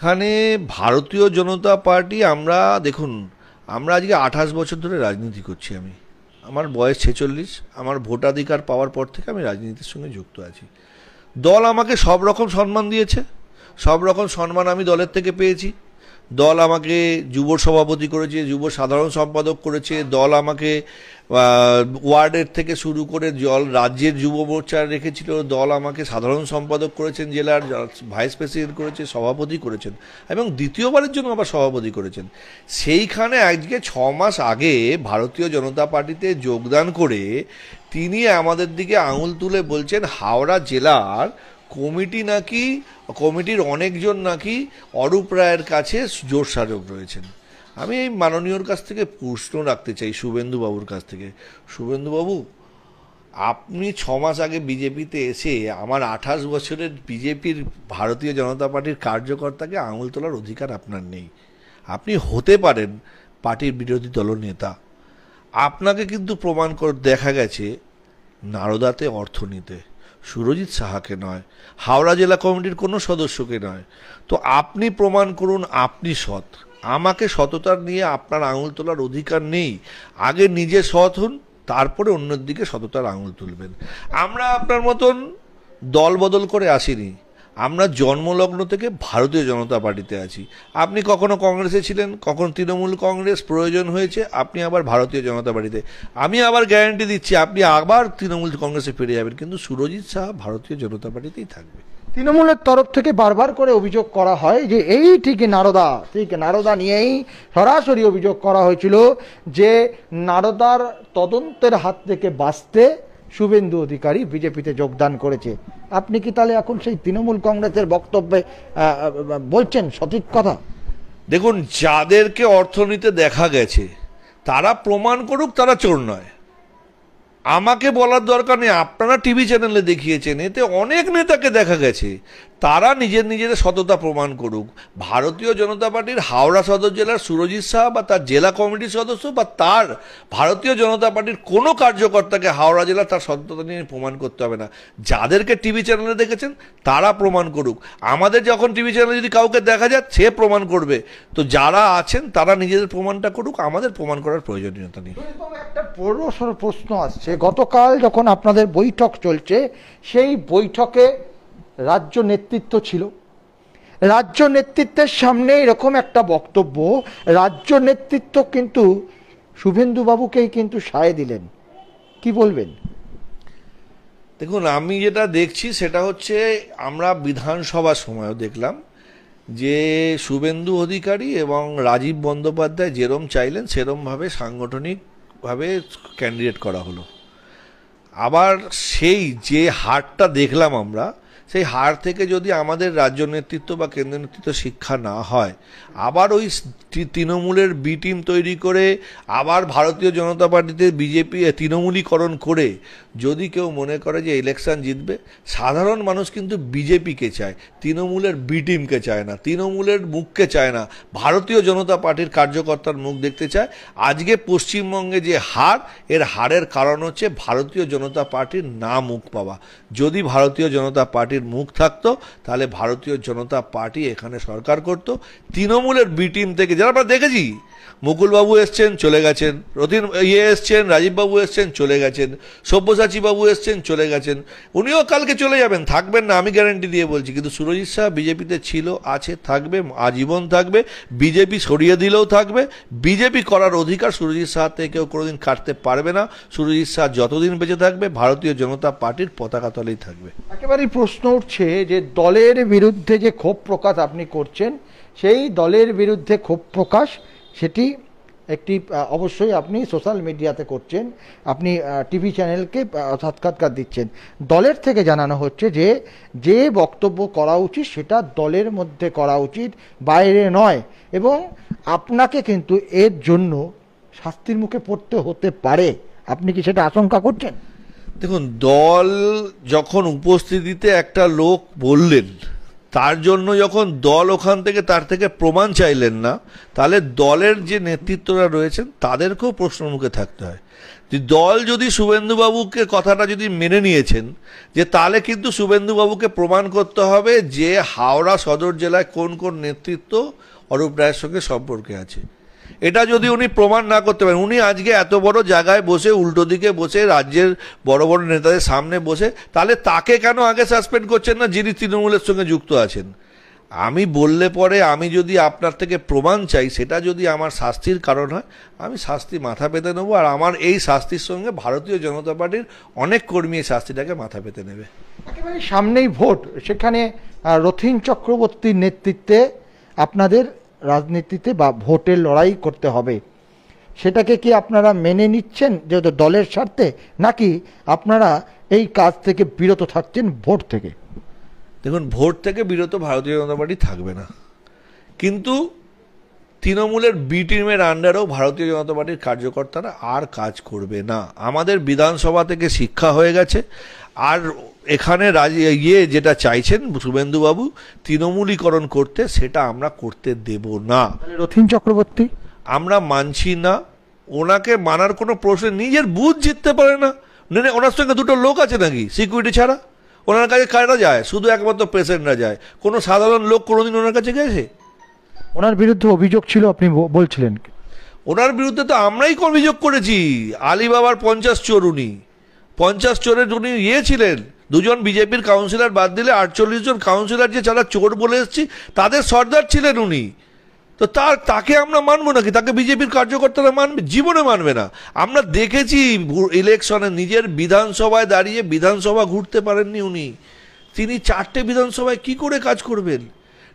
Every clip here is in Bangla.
এখানে ভারতীয় জনতা পার্টি আমরা দেখুন আমরা আজকে আঠাশ বছর ধরে রাজনীতি করছি আমি আমার বয়স ছেচল্লিশ আমার ভোটাধিকার পাওয়ার পর থেকে আমি রাজনীতির সঙ্গে যুক্ত আছি দল আমাকে সব রকম সম্মান দিয়েছে সব রকম সম্মান আমি দলের থেকে পেয়েছি দল আমাকে যুব সভাপতি করেছে যুব সাধারণ সম্পাদক করেছে দল আমাকে ওয়ার্ডের থেকে শুরু করে জল রাজ্যের যুব মোর্চা রেখেছিল দল আমাকে সাধারণ সম্পাদক করেছেন জেলার ভাইস প্রেসিডেন্ট করেছে সভাপতি করেছেন এবং দ্বিতীয়বারের জন্য আবার সভাপতি করেছেন সেইখানে আজকে ছ মাস আগে ভারতীয় জনতা পার্টিতে যোগদান করে তিনি আমাদের দিকে আঙুল তুলে বলছেন হাওড়া জেলার কমিটি নাকি কমিটির অনেকজন নাকি অরূপ রায়ের কাছে জোর সাজক রয়েছেন আমি এই মাননীয়র কাছ থেকে প্রশ্ন রাখতে চাই শুভেন্দুবাবুর কাছ থেকে শুভেন্দুবাবু আপনি ছ মাস আগে বিজেপিতে এসে আমার আঠাশ বছরের বিজেপির ভারতীয় জনতা পার্টির কার্যকর্তাকে আঙুল তোলার অধিকার আপনার নেই আপনি হতে পারেন পার্টির বিরোধী দল নেতা আপনাকে কিন্তু প্রমাণ কর দেখা গেছে নারদাতে অর্থনীতি সুরজিৎ সাহাকে নয় হাওড়া জেলা কমিটির কোনো সদস্যকে নয় তো আপনি প্রমাণ করুন আপনি সৎ আমাকে সততার নিয়ে আপনার আঙুল তোলার অধিকার নেই আগে নিজে সৎ হন তারপরে অন্যদিকে দিকে সততার আঙুল তুলবেন আমরা আপনার মতন দল বদল করে আসিনি আমরা জন্মলগ্ন থেকে ভারতীয় জনতা পার্টিতে আছি আপনি কখনো কংগ্রেসে ছিলেন কখনো তৃণমূল কংগ্রেস প্রয়োজন হয়েছে আপনি আবার ভারতীয় জনতা পার্টিতে আমি আবার গ্যারান্টি দিচ্ছি আপনি আবার তৃণমূল কংগ্রেসে ফিরে যাবেন কিন্তু সুরজিৎ শাহ ভারতীয় জনতা পার্টিতেই থাকবে তৃণমূলের তরফ থেকে বারবার করে অভিযোগ করা হয় যে এই ঠিক নারদা ঠিক নারদা নিয়েই সরাসরি অভিযোগ করা হয়েছিল যে নারদার তদন্তের হাত থেকে বাঁচতে শুভেন্দু অধিকারী বিজেপিতে যোগদান করেছে আপনি কি তাহলে এখন সেই তৃণমূল কংগ্রেসের বক্তব্যে বলছেন সঠিক কথা দেখুন যাদেরকে অর্থনীতিতে দেখা গেছে তারা প্রমাণ করুক তারা চোর নয় আমাকে বলার দরকার নেই আপনারা টিভি চ্যানেলে দেখিয়েছেন এতে অনেক নেতাকে দেখা গেছে তারা নিজের নিজের সততা প্রমাণ করুক ভারতীয় জনতা পার্টির হাওড়া সদর জেলার সুরজিৎ শাহ বা তার জেলা কমিটির সদস্য বা তার ভারতীয় জনতা পার্টির কোনো কার্যকর্তাকে হাওড়া জেলা তার সততা নিয়ে প্রমাণ করতে হবে না যাদেরকে টিভি চ্যানেলে দেখেছেন তারা প্রমাণ করুক আমাদের যখন টিভি চ্যানেলে যদি কাউকে দেখা যায় সে প্রমাণ করবে তো যারা আছেন তারা নিজেদের প্রমাণটা করুক আমাদের প্রমাণ করার প্রয়োজনীয়তা নেই একটা বড় প্রশ্ন আসছে গতকাল যখন আপনাদের বৈঠক চলছে সেই বৈঠকে রাজ্য নেতৃত্ব ছিল রাজ্য নেতৃত্বের সামনে এরকম একটা বক্তব্য রাজ্য নেতৃত্ব কিন্তু শুভেন্দুবাবুকেই কিন্তু সায় দিলেন কি বলবেন দেখুন আমি যেটা দেখছি সেটা হচ্ছে আমরা বিধানসভার সময়ও দেখলাম যে শুভেন্দু অধিকারী এবং রাজীব বন্দ্যোপাধ্যায় যেরম চাইলেন সেরমভাবে সাংগঠনিকভাবে ক্যান্ডিডেট করা হলো আবার সেই যে হারটা দেখলাম আমরা সেই হার থেকে যদি আমাদের রাজ্য নেতৃত্ব বা কেন্দ্র নেতৃত্ব শিক্ষা না হয় আবার ওই তৃণমূলের বি টিম তৈরি করে আবার ভারতীয় জনতা পার্টিতে বিজেপি তৃণমূলীকরণ করে যদি কেউ মনে করে যে ইলেকশন জিতবে সাধারণ মানুষ কিন্তু বিজেপিকে চায় তৃণমূলের বি টিমকে চায় না তৃণমূলের মুখকে চায় না ভারতীয় জনতা পার্টির কার্যকর্তার মুখ দেখতে চায় আজকে পশ্চিমবঙ্গে যে হার এর হারের কারণ হচ্ছে ভারতীয় জনতা পার্টির না মুখ পাওয়া যদি ভারতীয় জনতা পার্টি পার্টির মুখ থাকতো তাহলে ভারতীয় জনতা পার্টি এখানে সরকার করত তৃণমূলের বি টিম থেকে যারা আমরা দেখেছি মুকুলবাবু এসছেন চলে গেছেন রতিন ইয়ে এসছেন রাজীববাবু এসছেন চলে গেছেন সব্যসাচীবাবু এসছেন চলে গেছেন উনিও কালকে চলে যাবেন থাকবেন না আমি গ্যারেন্টি দিয়ে বলছি কিন্তু সুরজিৎ শাহ বিজেপিতে ছিল আছে থাকবে আজীবন থাকবে বিজেপি সরিয়ে দিলেও থাকবে বিজেপি করার অধিকার সুরজিৎ শাহ থেকে কেউ কোনোদিন কাটতে পারবে না সুরজিৎ শাহ যতদিন বেঁচে থাকবে ভারতীয় জনতা পার্টির পতাকা তলেই থাকবে একেবারেই প্রশ্ন উঠছে যে দলের বিরুদ্ধে যে ক্ষোভ প্রকাশ আপনি করছেন সেই দলের বিরুদ্ধে ক্ষোভ প্রকাশ সেটি একটি অবশ্যই আপনি সোশ্যাল মিডিয়াতে করছেন আপনি টিভি চ্যানেলকে সাক্ষাৎকার দিচ্ছেন দলের থেকে জানানো হচ্ছে যে যে বক্তব্য করা উচিত সেটা দলের মধ্যে করা উচিত বাইরে নয় এবং আপনাকে কিন্তু এর জন্য শাস্তির মুখে পড়তে হতে পারে আপনি কি সেটা আশঙ্কা করছেন দেখুন দল যখন উপস্থিতিতে একটা লোক বললেন তার জন্য যখন দল ওখান থেকে তার থেকে প্রমাণ চাইলেন না তাহলে দলের যে নেতৃত্বরা রয়েছেন তাদেরকেও প্রশ্ন মুখে থাকতে হয় যে দল যদি শুভেন্দুবাবুকে কথাটা যদি মেনে নিয়েছেন যে তাহলে কিন্তু শুভেন্দুবাবুকে প্রমাণ করতে হবে যে হাওড়া সদর জেলায় কোন কোন নেতৃত্ব অরূপ রায়ের সঙ্গে সম্পর্কে আছে এটা যদি উনি প্রমাণ না করতে পারেন উনি আজকে এত বড় জায়গায় বসে উল্টো দিকে বসে রাজ্যের বড় বড় নেতাদের সামনে বসে তাহলে তাকে কেন আগে সাসপেন্ড করছেন না যিনি তৃণমূলের সঙ্গে যুক্ত আছেন আমি বললে পরে আমি যদি আপনার থেকে প্রমাণ চাই সেটা যদি আমার শাস্তির কারণ হয় আমি শাস্তি মাথা পেতে নেবো আর আমার এই শাস্তির সঙ্গে ভারতীয় জনতা পার্টির অনেক কর্মী এই শাস্তিটাকে মাথা পেতে নেবে সামনেই ভোট সেখানে রথিন চক্রবর্তীর নেতৃত্বে আপনাদের রাজনীতিতে বা ভোটের লড়াই করতে হবে সেটাকে কি আপনারা মেনে নিচ্ছেন যেহেতু দলের স্বার্থে নাকি আপনারা এই কাজ থেকে বিরত থাকছেন ভোট থেকে দেখুন ভোট থেকে বিরত ভারতীয় জনতা পার্টি থাকবে না কিন্তু তৃণমূলের বি টিমের আন্ডারেও ভারতীয় জনতা পার্টির কার্যকর্তারা আর কাজ করবে না আমাদের বিধানসভা থেকে শিক্ষা হয়ে গেছে আর এখানে ইয়ে যেটা চাইছেন শুভেন্দুবাবু তৃণমূলীকরণ করতে সেটা আমরা করতে দেব না রথিন চক্রবর্তী আমরা মানছি না ওনাকে মানার কোনো প্রশ্ন নিজের বুধ জিততে পারে না মানে ওনার সঙ্গে দুটো লোক আছে নাকি সিকিউরিটি ছাড়া ওনার কাছে কারা যায় শুধু একমাত্র পেশেন্টরা যায় কোনো সাধারণ লোক কোনোদিন ওনার কাছে গেছে ওনার বিরুদ্ধে অভিযোগ ছিল আপনি বলছিলেন ওনার বিরুদ্ধে তো আমরাই অভিযোগ করেছি আলিবাবার পঞ্চাশ চোর উনি পঞ্চাশ চোরের উনি ইয়ে ছিলেন দুজন বিজেপির কাউন্সিলর বাদ দিলে আটচল্লিশ জন কাউন্সিলর যে যারা চোর বলে এসেছি তাদের সর্দার ছিলেন উনি তো তার তাকে আমরা মানবো নাকি তাকে বিজেপির কার্যকর্তারা মানবে জীবনে মানবে না আমরা দেখেছি ইলেকশনে নিজের বিধানসভায় দাঁড়িয়ে বিধানসভা ঘুরতে পারেননি উনি তিনি চারটে বিধানসভায় কি করে কাজ করবেন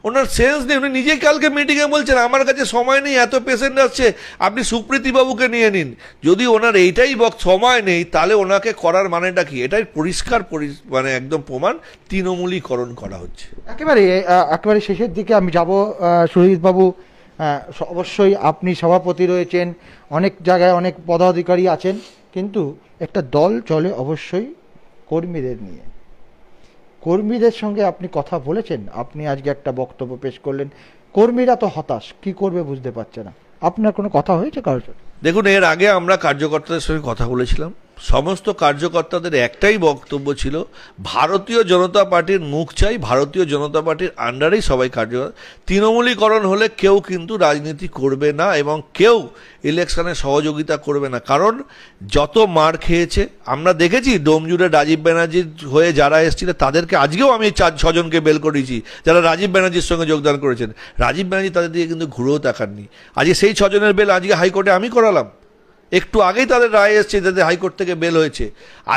ওনার সেন্স নেই উনি নিজে কালকে মিটিংয়ে বলছেন আমার কাছে সময় নেই এত পেশেন্ট আসছে আপনি সুপ্রীতিবাবুকে নিয়ে নিন যদি ওনার এইটাই বক সময় নেই তাহলে ওনাকে করার মানেটা কি এটাই পরিষ্কার মানে একদম প্রমাণ তৃণমূলীকরণ করা হচ্ছে একেবারে একেবারে শেষের দিকে আমি যাব সুরজিৎবাবু অবশ্যই আপনি সভাপতি রয়েছেন অনেক জায়গায় অনেক পদাধিকারী আছেন কিন্তু একটা দল চলে অবশ্যই কর্মীদের নিয়ে কর্মীদের সঙ্গে আপনি কথা বলেছেন আপনি আজকে একটা বক্তব্য পেশ করলেন কর্মীরা তো হতাশ কি করবে বুঝতে পারছে না আপনার কোনো কথা হয়েছে কারোর দেখুন এর আগে আমরা কার্যকর্তাদের সঙ্গে কথা বলেছিলাম সমস্ত কার্যকর্তাদের একটাই বক্তব্য ছিল ভারতীয় জনতা পার্টির মুখ চাই ভারতীয় জনতা পার্টির আন্ডারেই সবাই কার্য তৃণমূলীকরণ হলে কেউ কিন্তু রাজনীতি করবে না এবং কেউ ইলেকশনে সহযোগিতা করবে না কারণ যত মার খেয়েছে আমরা দেখেছি ডোমজুড়ে রাজীব ব্যানার্জির হয়ে যারা এসেছিল তাদেরকে আজকেও আমি চার ছজনকে বেল করেছি যারা রাজীব ব্যানার্জির সঙ্গে যোগদান করেছেন রাজীব ব্যানার্জি তাদের দিকে কিন্তু ঘুরেও তাকাননি আজকে সেই ছজনের বেল আজকে হাইকোর্টে আমি করালাম একটু আগেই তাদের রায় এসছে তাদের হাইকোর্ট থেকে বেল হয়েছে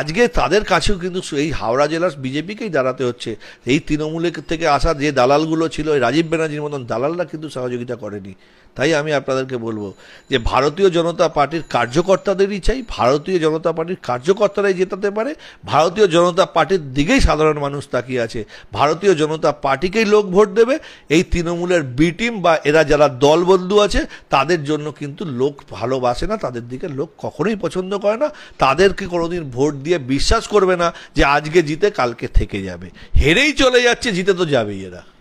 আজকে তাদের কাছেও কিন্তু এই হাওড়া জেলার বিজেপিকেই দাঁড়াতে হচ্ছে এই তৃণমূলের থেকে আসা যে দালালগুলো ছিল রাজীব ব্যানার্জির মতন দালালরা কিন্তু সহযোগিতা করেনি তাই আমি আপনাদেরকে বলবো যে ভারতীয় জনতা পার্টির কার্যকর্তাদেরই চাই ভারতীয় জনতা পার্টির কার্যকর্তারাই জেতাতে পারে ভারতীয় জনতা পার্টির দিকেই সাধারণ মানুষ তাকিয়ে আছে ভারতীয় জনতা পার্টিকেই লোক ভোট দেবে এই তৃণমূলের বি টিম বা এরা যারা দলবন্ধু আছে তাদের জন্য কিন্তু লোক ভালোবাসে না তাদের দিকে লোক কখনোই পছন্দ করে না তাদেরকে কোনোদিন ভোট দিয়ে বিশ্বাস করবে না যে আজকে জিতে কালকে থেকে যাবে হেরেই চলে যাচ্ছে জিতে তো যাবেই এরা